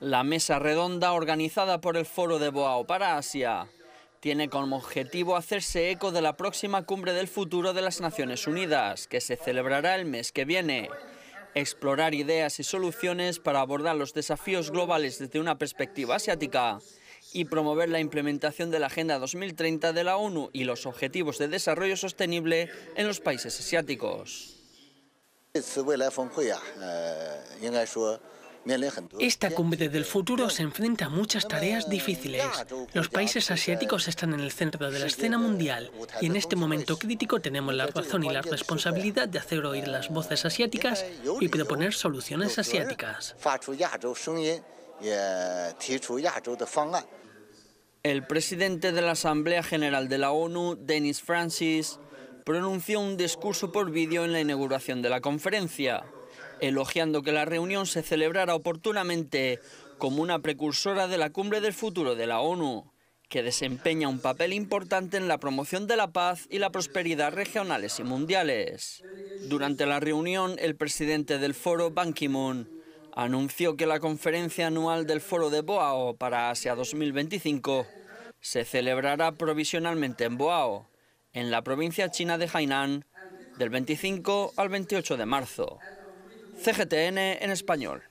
La mesa redonda organizada por el Foro de Boao para Asia tiene como objetivo hacerse eco de la próxima cumbre del futuro de las Naciones Unidas, que se celebrará el mes que viene. Explorar ideas y soluciones para abordar los desafíos globales desde una perspectiva asiática y promover la implementación de la Agenda 2030 de la ONU y los Objetivos de Desarrollo Sostenible en los países asiáticos. Este esta cumbre del futuro se enfrenta a muchas tareas difíciles. Los países asiáticos están en el centro de la escena mundial y en este momento crítico tenemos la razón y la responsabilidad de hacer oír las voces asiáticas y proponer soluciones asiáticas. El presidente de la Asamblea General de la ONU, Dennis Francis, pronunció un discurso por vídeo en la inauguración de la conferencia elogiando que la reunión se celebrara oportunamente como una precursora de la Cumbre del Futuro de la ONU, que desempeña un papel importante en la promoción de la paz y la prosperidad regionales y mundiales. Durante la reunión, el presidente del foro, Ban Ki-moon, anunció que la conferencia anual del foro de Boao para Asia 2025 se celebrará provisionalmente en Boao, en la provincia china de Hainan, del 25 al 28 de marzo. CGTN en español.